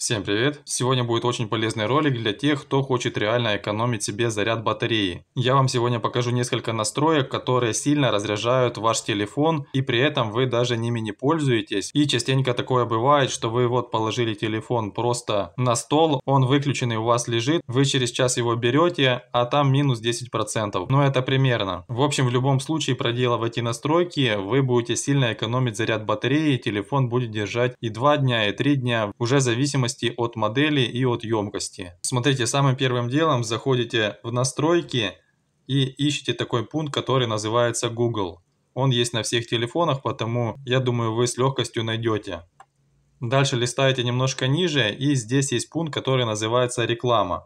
Всем привет! Сегодня будет очень полезный ролик для тех, кто хочет реально экономить себе заряд батареи. Я вам сегодня покажу несколько настроек, которые сильно разряжают ваш телефон и при этом вы даже ними не пользуетесь. И частенько такое бывает, что вы вот положили телефон просто на стол, он выключенный у вас лежит, вы через час его берете, а там минус 10%. Но ну, это примерно. В общем, в любом случае, проделав эти настройки, вы будете сильно экономить заряд батареи, телефон будет держать и 2 дня, и 3 дня, уже зависимость зависимости от модели и от емкости. Смотрите, самым первым делом заходите в настройки и ищите такой пункт, который называется Google. Он есть на всех телефонах, потому я думаю вы с легкостью найдете. Дальше листаете немножко ниже и здесь есть пункт, который называется реклама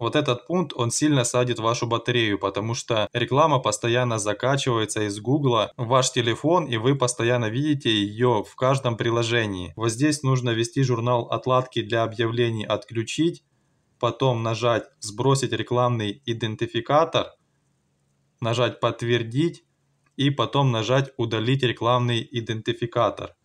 вот этот пункт, он сильно садит вашу батарею, потому что реклама постоянно закачивается из Гугла в ваш телефон, и вы постоянно видите ее в каждом приложении. Вот здесь нужно ввести журнал отладки для объявлений «Отключить», потом нажать «Сбросить рекламный идентификатор», нажать «Подтвердить» и потом нажать «Удалить рекламный идентификатор».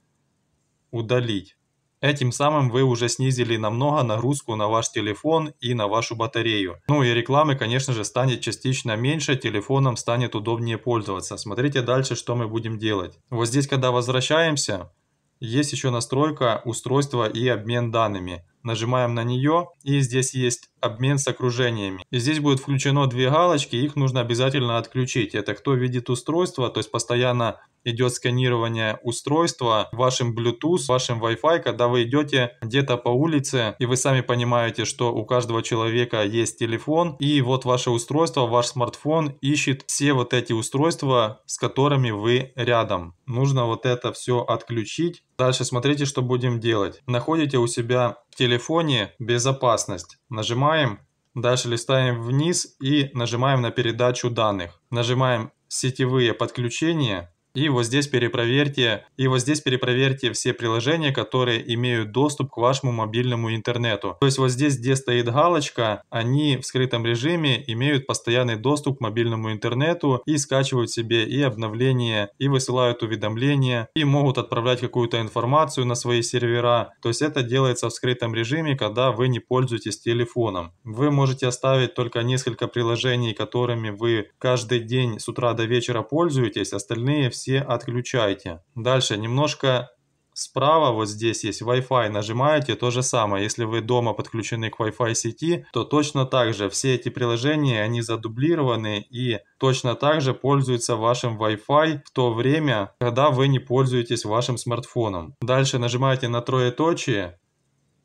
«Удалить». Этим самым вы уже снизили намного нагрузку на ваш телефон и на вашу батарею. Ну и рекламы, конечно же, станет частично меньше, телефоном станет удобнее пользоваться. Смотрите дальше, что мы будем делать. Вот здесь, когда возвращаемся, есть еще настройка устройства и обмен данными нажимаем на нее, и здесь есть обмен с окружениями. И здесь будет включено две галочки, их нужно обязательно отключить. Это кто видит устройство, то есть постоянно идет сканирование устройства вашим Bluetooth, вашим Wi-Fi, когда вы идете где-то по улице, и вы сами понимаете, что у каждого человека есть телефон, и вот ваше устройство, ваш смартфон ищет все вот эти устройства, с которыми вы рядом. Нужно вот это все отключить. Дальше смотрите, что будем делать. Находите у себя в телефоне «Безопасность». Нажимаем, дальше листаем вниз и нажимаем на передачу данных. Нажимаем «Сетевые подключения». И вот здесь перепроверьте, и вот здесь перепроверьте все приложения, которые имеют доступ к вашему мобильному интернету. То есть вот здесь, где стоит галочка, они в скрытом режиме имеют постоянный доступ к мобильному интернету и скачивают себе и обновления, и высылают уведомления, и могут отправлять какую-то информацию на свои сервера. То есть это делается в скрытом режиме, когда вы не пользуетесь телефоном. Вы можете оставить только несколько приложений, которыми вы каждый день с утра до вечера пользуетесь, остальные все все отключайте. Дальше немножко Справа вот здесь есть Wi-Fi, нажимаете то же самое. Если вы дома подключены к Wi-Fi сети, то точно так же все эти приложения, они задублированы и точно так же пользуются вашим Wi-Fi в то время, когда вы не пользуетесь вашим смартфоном. Дальше нажимаете на троеточие,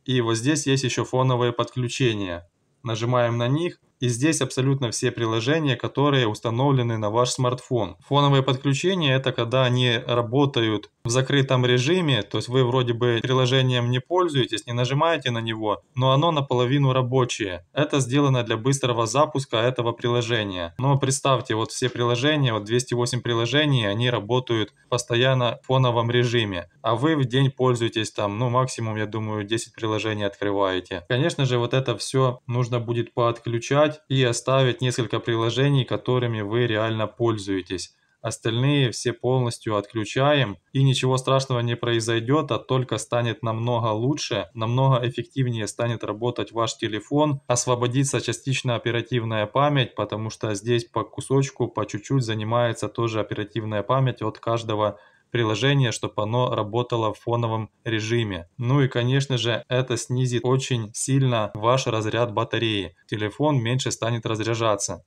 и вот здесь есть еще фоновые подключения. Нажимаем на них, и здесь абсолютно все приложения, которые установлены на ваш смартфон. Фоновые подключения – это когда они работают в закрытом режиме, то есть вы вроде бы приложением не пользуетесь, не нажимаете на него, но оно наполовину рабочее. Это сделано для быстрого запуска этого приложения. Но представьте, вот все приложения, вот 208 приложений, они работают постоянно в фоновом режиме, а вы в день пользуетесь там, ну максимум, я думаю, 10 приложений открываете. Конечно же, вот это все нужно будет поотключать, создать и оставить несколько приложений, которыми вы реально пользуетесь. Остальные все полностью отключаем, и ничего страшного не произойдет, а только станет намного лучше, намного эффективнее станет работать ваш телефон, освободится частично оперативная память, потому что здесь по кусочку, по чуть-чуть занимается тоже оперативная память от каждого приложение, чтобы оно работало в фоновом режиме. Ну и, конечно же, это снизит очень сильно ваш разряд батареи. Телефон меньше станет разряжаться.